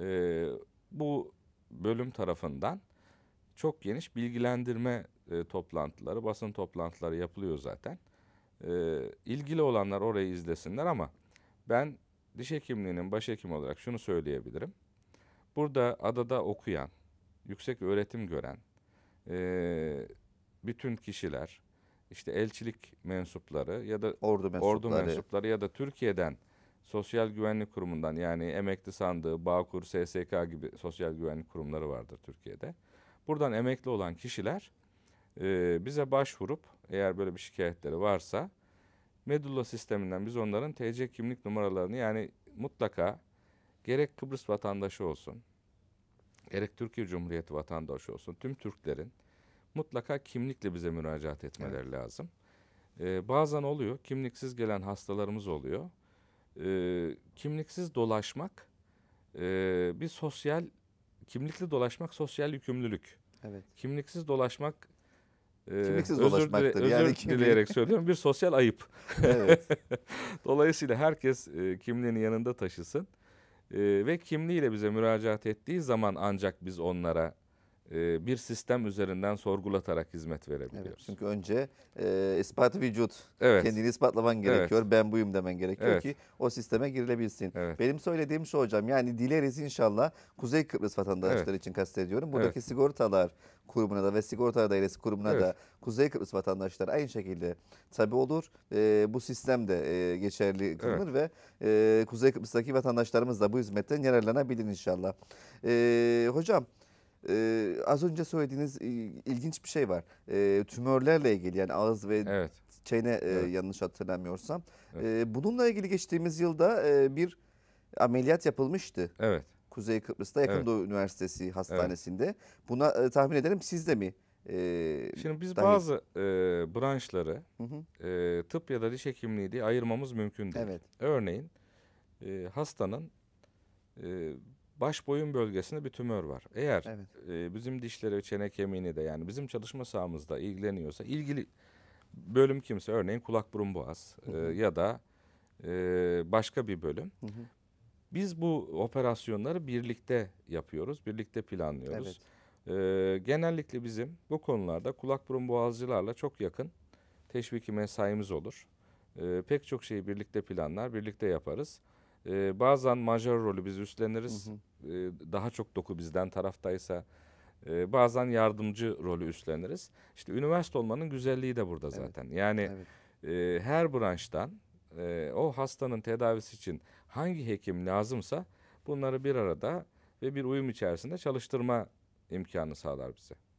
e, bu bölüm tarafından çok geniş bilgilendirme e, toplantıları, basın toplantıları yapılıyor zaten. E, ilgili olanlar orayı izlesinler ama ben diş hekimliğinin başhekim olarak şunu söyleyebilirim. Burada adada okuyan, yüksek öğretim gören e, bütün kişiler, işte elçilik mensupları ya da ordu mensupları, ordu mensupları ya da Türkiye'den Sosyal Güvenlik Kurumu'ndan yani emekli sandığı, Bağkur, SSK gibi sosyal güvenlik kurumları vardır Türkiye'de. Buradan emekli olan kişiler e, bize başvurup eğer böyle bir şikayetleri varsa Medulla sisteminden biz onların TC kimlik numaralarını yani mutlaka gerek Kıbrıs vatandaşı olsun, gerek Türkiye Cumhuriyeti vatandaşı olsun tüm Türklerin mutlaka kimlikle bize müracaat etmeleri evet. lazım. Ee, bazen oluyor kimliksiz gelen hastalarımız oluyor e, kimliksiz dolaşmak e, bir sosyal kimlikli dolaşmak sosyal yükümlülük. Evet. Kimliksiz dolaşmak ee, kimliksiz özür dolaşmaktır. Dile, yani özür kimlik... dileyerek söylüyorum bir sosyal ayıp. Evet. Dolayısıyla herkes e, kimliğini yanında taşısın. E, ve kimliğiyle bize müracaat ettiği zaman ancak biz onlara e, bir sistem üzerinden sorgulatarak hizmet verebiliyoruz. Evet, çünkü önce e, ispatı vücut. Evet. Kendini ispatlaman gerekiyor. Evet. Ben buyum demen gerekiyor evet. ki o sisteme girilebilsin. Evet. Benim söylediğim şu hocam yani dileriz inşallah Kuzey Kıbrıs vatandaşları evet. için kastediyorum. Buradaki evet. sigortalar kurumuna da ve sigorta dairesi kurumuna evet. da Kuzey Kıbrıs vatandaşları aynı şekilde tabi olur. E, bu sistem de e, geçerli kılınır evet. ve e, Kuzey Kıbrıs'taki vatandaşlarımız da bu hizmetten yararlanabilir inşallah. E, hocam ee, az önce söylediğiniz ilginç bir şey var. Ee, tümörlerle ilgili yani ağız ve evet. çene evet. yanlış hatırlamıyorsam. Evet. Ee, bununla ilgili geçtiğimiz yılda e, bir ameliyat yapılmıştı. Evet. Kuzey Kıbrıs'ta Yakın evet. Doğu Üniversitesi Hastanesi'nde. Evet. Buna e, tahmin ederim siz de mi? E, Şimdi biz dahil... bazı e, branşları hı hı. E, tıp ya da diş hekimliği diye ayırmamız mümkün değil. Evet. Örneğin e, hastanın e, baş boyun bölgesinde bir tümör var. Eğer evet. e, bizim dişleri, çene kemiğini de yani bizim çalışma sahamızda ilgileniyorsa ilgili bölüm kimse örneğin kulak burun boğaz E, ya da e, başka bir bölüm. Hı hı. Biz bu operasyonları birlikte yapıyoruz, birlikte planlıyoruz. Evet. E, genellikle bizim bu konularda kulak burun boğazcılarla çok yakın teşviki mesaimiz olur. E, pek çok şeyi birlikte planlar, birlikte yaparız. E, bazen majör rolü biz üstleniriz. Hı hı. E, daha çok doku bizden taraftaysa e, bazen yardımcı rolü üstleniriz. İşte üniversite olmanın güzelliği de burada zaten. Evet. Yani evet. E, her branştan e, o hastanın tedavisi için hangi hekim lazımsa bunları bir arada ve bir uyum içerisinde çalıştırma imkanı sağlar bize.